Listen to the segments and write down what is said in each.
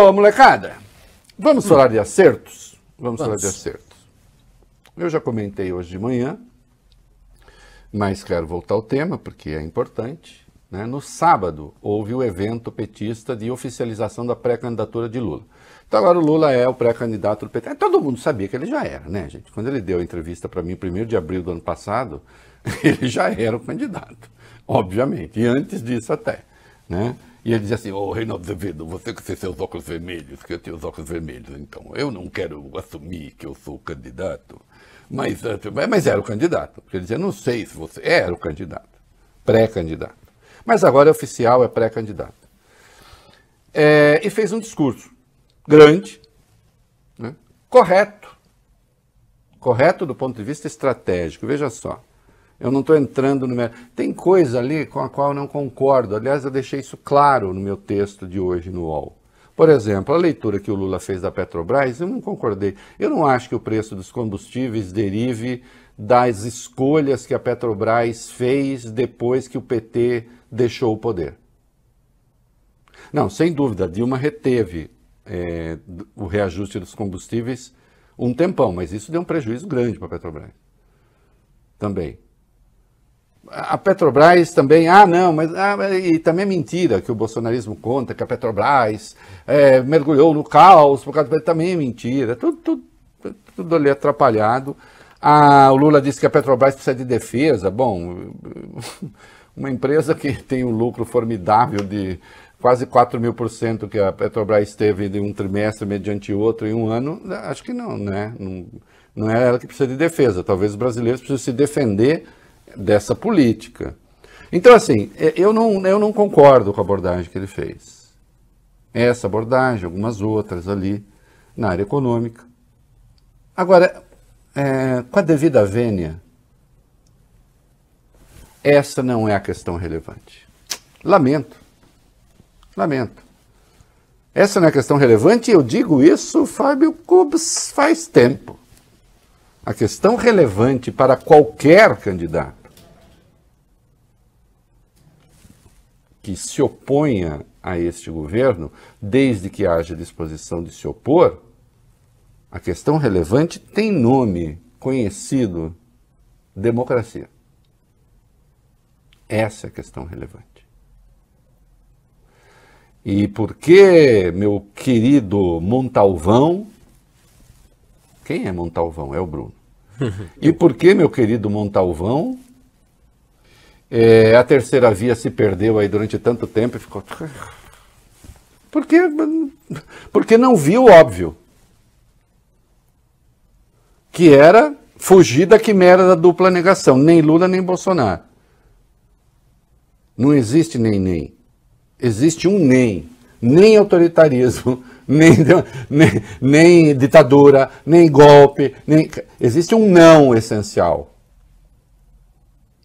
Ô, molecada, vamos falar de acertos? Vamos, vamos, falar de acertos. Eu já comentei hoje de manhã, mas quero voltar ao tema porque é importante. Né? No sábado houve o evento petista de oficialização da pré-candidatura de Lula. Então agora o Lula é o pré-candidato do PT. Todo mundo sabia que ele já era, né, gente? Quando ele deu a entrevista para mim, 1 de abril do ano passado, ele já era o candidato, obviamente, e antes disso até, né? E ele dizia assim, ô oh, Reinaldo Azevedo, você que tem seus óculos vermelhos, que eu tenho os óculos vermelhos, então, eu não quero assumir que eu sou candidato, mas, mas era o candidato. Porque ele dizia, não sei se você... Era o candidato, pré-candidato. Mas agora é oficial, é pré-candidato. É, e fez um discurso grande, né? correto, correto do ponto de vista estratégico. Veja só, eu não estou entrando no mérito. Tem coisa ali com a qual eu não concordo. Aliás, eu deixei isso claro no meu texto de hoje no UOL. Por exemplo, a leitura que o Lula fez da Petrobras, eu não concordei. Eu não acho que o preço dos combustíveis derive das escolhas que a Petrobras fez depois que o PT deixou o poder. Não, sem dúvida, Dilma reteve é, o reajuste dos combustíveis um tempão, mas isso deu um prejuízo grande para a Petrobras também a Petrobras também, ah, não, mas ah, e também é mentira que o bolsonarismo conta que a Petrobras é, mergulhou no caos, por causa do, também é mentira, tudo, tudo, tudo ali atrapalhado. Ah, o Lula disse que a Petrobras precisa de defesa. Bom, uma empresa que tem um lucro formidável de quase 4 mil por cento que a Petrobras teve de um trimestre mediante outro em um ano, acho que não, né? Não, não é ela que precisa de defesa. Talvez os brasileiros precisem se defender dessa política. Então, assim, é, eu não, eu não concordo com a abordagem que ele fez. Essa abordagem, algumas outras ali na área econômica. Agora, é, com a devida vênia, essa não é a questão relevante. Lamento. Lamento. Essa não é a questão relevante, eu digo isso, Fábio Cubs, faz tempo. A questão relevante para qualquer candidato que se oponha a este governo, desde que haja disposição de se opor, a questão relevante tem nome conhecido: democracia. Essa é a questão relevante. E por que, meu querido Montalvão? Quem é Montalvão? É o Bruno. E por que, meu querido Montalvão, é, a terceira via se perdeu aí durante tanto tempo e ficou. Porque, porque não viu o óbvio. Que era fugir da quimera da dupla negação, nem Lula nem Bolsonaro. Não existe nem nem. Existe um nem. Nem autoritarismo, nem, nem, nem ditadura, nem golpe. Nem... Existe um não essencial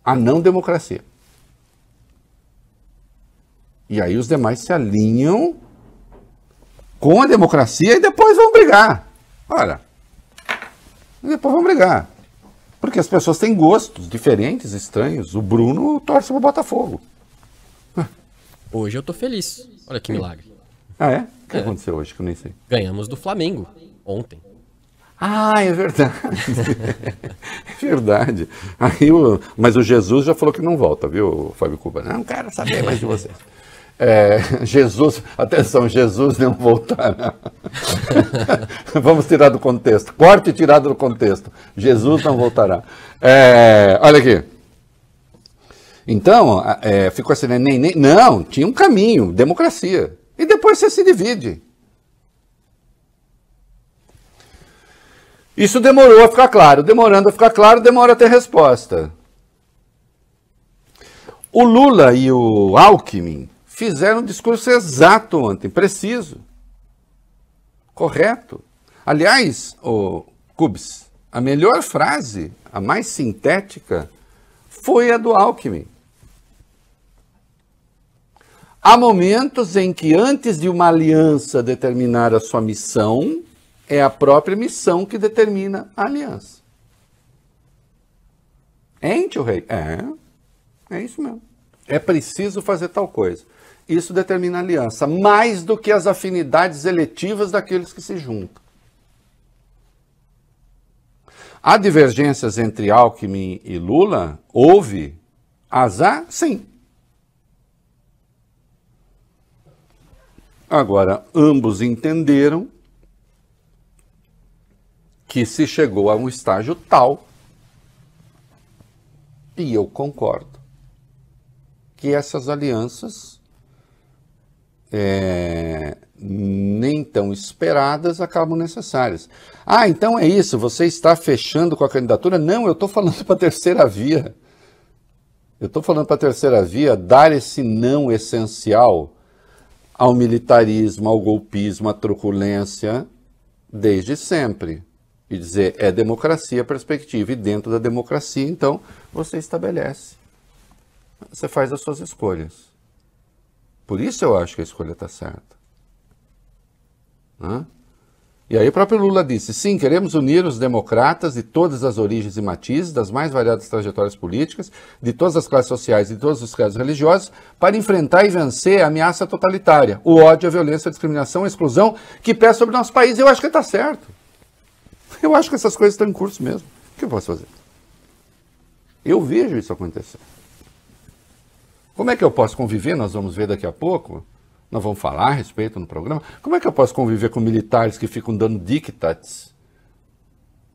a não democracia. E aí os demais se alinham com a democracia e depois vão brigar. Olha, depois vão brigar. Porque as pessoas têm gostos diferentes, estranhos. O Bruno torce pro Botafogo. Hoje eu tô feliz. Olha que milagre. Ah, é? O que é. aconteceu hoje que eu nem sei? Ganhamos do Flamengo ontem. Ah, é verdade. é verdade. Aí o, mas o Jesus já falou que não volta, viu, Fábio Cuba? Não quero saber mais de você. É, Jesus, atenção, Jesus não voltará. Vamos tirar do contexto. Corte tirado do contexto. Jesus não voltará. É, olha aqui. Então, é, ficou assim, né? nem, nem, não, tinha um caminho, democracia. E depois você se divide. Isso demorou a ficar claro. Demorando a ficar claro, demora a ter resposta. O Lula e o Alckmin fizeram um discurso exato ontem, preciso. Correto. Aliás, o Cubes, a melhor frase, a mais sintética, foi a do Alckmin. Há momentos em que, antes de uma aliança determinar a sua missão, é a própria missão que determina a aliança. É, o rei? É. É isso mesmo. É preciso fazer tal coisa. Isso determina a aliança, mais do que as afinidades eletivas daqueles que se juntam. Há divergências entre Alckmin e Lula? Houve? Azar? Sim. Agora, ambos entenderam que se chegou a um estágio tal, e eu concordo, que essas alianças é, nem tão esperadas acabam necessárias. Ah, então é isso, você está fechando com a candidatura? Não, eu estou falando para a terceira via. Eu estou falando para a terceira via dar esse não essencial ao militarismo, ao golpismo, à truculência, desde sempre e dizer é democracia perspectiva. E dentro da democracia, então, você estabelece. Você faz as suas escolhas. Por isso eu acho que a escolha está certa. Né? E aí o próprio Lula disse: sim, queremos unir os democratas de todas as origens e matizes, das mais variadas trajetórias políticas, de todas as classes sociais e de todos os casos religiosos, para enfrentar e vencer a ameaça totalitária, o ódio, a violência, a discriminação, a exclusão que pesa sobre o nosso país. Eu acho que está certo. Eu acho que essas coisas estão em curso mesmo. O que eu posso fazer? Eu vejo isso acontecer. Como é que eu posso conviver? Nós vamos ver daqui a pouco. Nós vamos falar a respeito no programa. Como é que eu posso conviver com militares que ficam dando diktats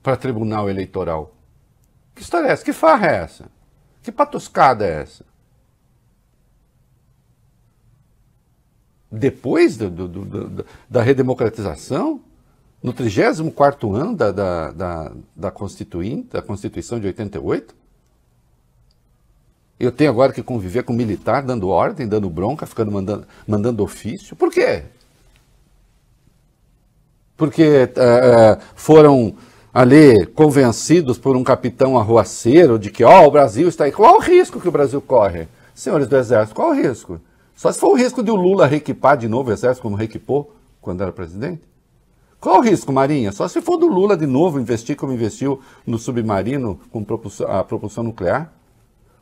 para tribunal eleitoral? Que história é essa? Que farra é essa? Que patuscada é essa? Depois do, do, do, da redemocratização, no 34 ano da, da, da, da, Constituinte, da Constituição de 88. Eu tenho agora que conviver com um militar dando ordem, dando bronca, ficando mandando, mandando ofício. Por quê? Porque uh, foram ali convencidos por um capitão arruaceiro de que oh, o Brasil está aí. Qual o risco que o Brasil corre? Senhores do Exército, qual o risco? Só se for o risco de o Lula reequipar de novo o Exército como reequipou quando era presidente. Qual o risco, Marinha? Só se for do Lula de novo investir como investiu no submarino com a propulsão nuclear?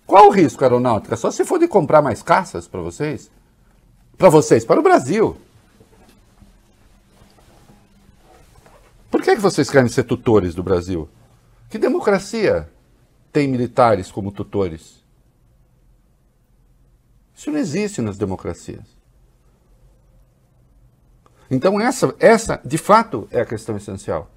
Qual o risco, aeronáutica? Só se for de comprar mais caças para vocês? Para vocês, para o Brasil. Por que, é que vocês querem ser tutores do Brasil? Que democracia tem militares como tutores? Isso não existe nas democracias. Então, essa, essa, de fato, é a questão essencial.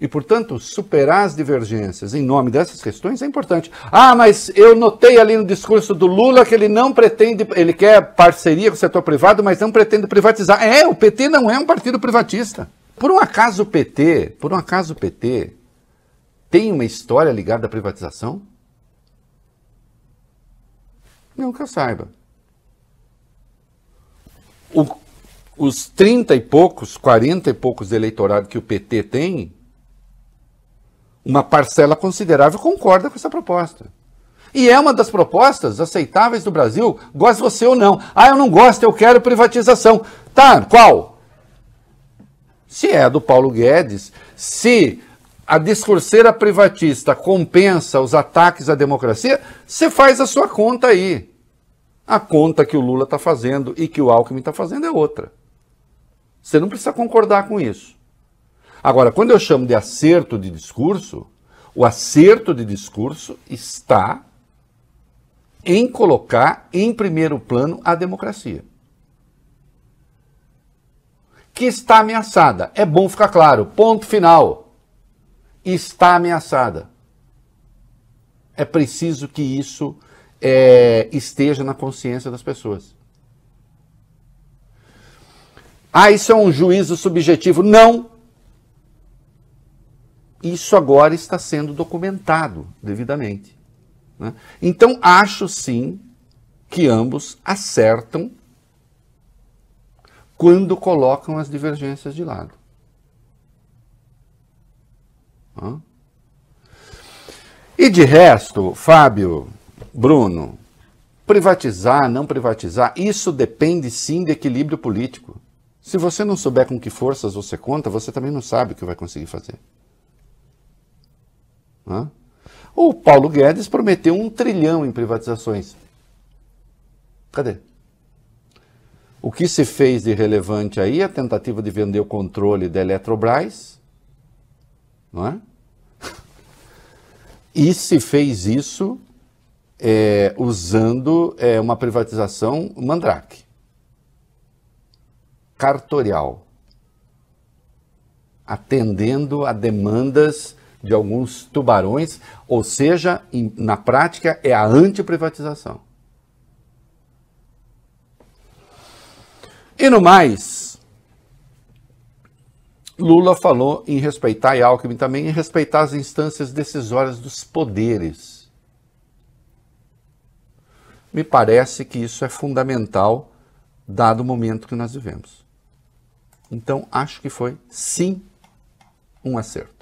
E, portanto, superar as divergências em nome dessas questões é importante. Ah, mas eu notei ali no discurso do Lula que ele não pretende, ele quer parceria com o setor privado, mas não pretende privatizar. É, o PT não é um partido privatista. Por um acaso o PT, por um acaso o PT tem uma história ligada à privatização? Não que eu saiba o, os 30 e poucos, 40 e poucos eleitorados que o PT tem, uma parcela considerável concorda com essa proposta. E é uma das propostas aceitáveis do Brasil, gosta você ou não. Ah, eu não gosto, eu quero privatização. Tá, qual? Se é do Paulo Guedes, se a discurseira privatista compensa os ataques à democracia, você faz a sua conta aí. A conta que o Lula está fazendo e que o Alckmin está fazendo é outra. Você não precisa concordar com isso. Agora, quando eu chamo de acerto de discurso, o acerto de discurso está em colocar em primeiro plano a democracia. Que está ameaçada. É bom ficar claro. Ponto final. Está ameaçada. É preciso que isso é, esteja na consciência das pessoas. Ah, isso é um juízo subjetivo. Não! Isso agora está sendo documentado devidamente. Né? Então, acho sim que ambos acertam quando colocam as divergências de lado. E de resto, Fábio, Bruno, privatizar, não privatizar, isso depende sim de equilíbrio político. Se você não souber com que forças você conta, você também não sabe o que vai conseguir fazer. Hã? O Paulo Guedes prometeu um trilhão em privatizações. Cadê? O que se fez de relevante aí é a tentativa de vender o controle da Eletrobras, não é? E se fez isso é, usando é, uma privatização mandrake, cartorial, atendendo a demandas de alguns tubarões, ou seja, em, na prática é a antiprivatização. E no mais, Lula falou em respeitar, e Alckmin também, em respeitar as instâncias decisórias dos poderes me parece que isso é fundamental, dado o momento que nós vivemos. Então, acho que foi sim um acerto.